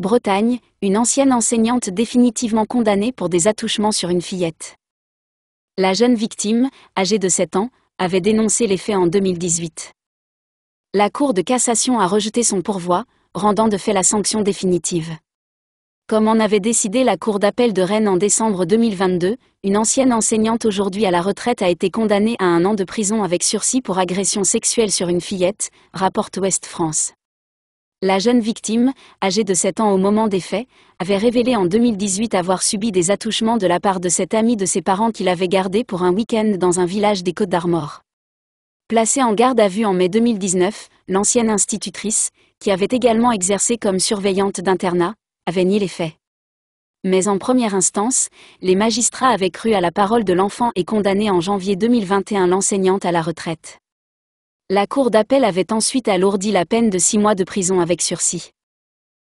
Bretagne, une ancienne enseignante définitivement condamnée pour des attouchements sur une fillette. La jeune victime, âgée de 7 ans, avait dénoncé les faits en 2018. La Cour de cassation a rejeté son pourvoi, rendant de fait la sanction définitive. Comme en avait décidé la Cour d'appel de Rennes en décembre 2022, une ancienne enseignante aujourd'hui à la retraite a été condamnée à un an de prison avec sursis pour agression sexuelle sur une fillette, rapporte Ouest France. La jeune victime, âgée de 7 ans au moment des faits, avait révélé en 2018 avoir subi des attouchements de la part de cet ami de ses parents qu'il avait gardé pour un week-end dans un village des Côtes d'Armor. Placée en garde à vue en mai 2019, l'ancienne institutrice, qui avait également exercé comme surveillante d'internat, avait nié les faits. Mais en première instance, les magistrats avaient cru à la parole de l'enfant et condamné en janvier 2021 l'enseignante à la retraite. La cour d'appel avait ensuite alourdi la peine de six mois de prison avec sursis.